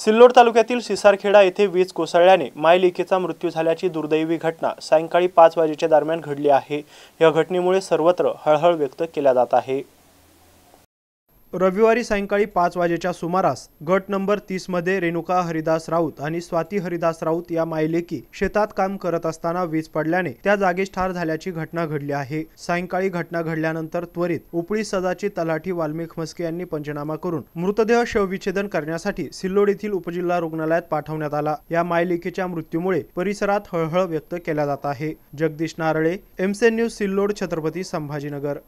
सिल्लोड तालुक्यातील सिसारखेडा येथे वीज कोसळल्याने मायलिकेचा मृत्यू झाल्याची दुर्दैवी घटना सायंकाळी पाच वाजेच्या दरम्यान घडली आहे या घटनेमुळे सर्वत्र हळहळ व्यक्त केल्या जात आहे रविवारी सायंकाळी पाच वाजेच्या सुमारास गट नंबर तीसमध्ये रेणुका हरिदास राऊत आणि स्वाती हरिदास राऊत या मायलेकी शेतात काम करत असताना वीज पडल्याने त्या जागीच ठार झाल्याची घटना घडली आहे सायंकाळी घटना घडल्यानंतर त्वरित उपळी सजाची तलाठी वाल्मिक म्हस्के यांनी पंचनामा करून मृतदेह शवविच्छेदन करण्यासाठी सिल्लोड येथील उपजिल्हा रुग्णालयात पाठवण्यात आला या मायलेकीच्या मृत्यूमुळे परिसरात हळहळ व्यक्त केल्या जात आहे जगदीश नारळे एमसेन्यूज न्यूज सिल्लोड छत्रपती संभाजीनगर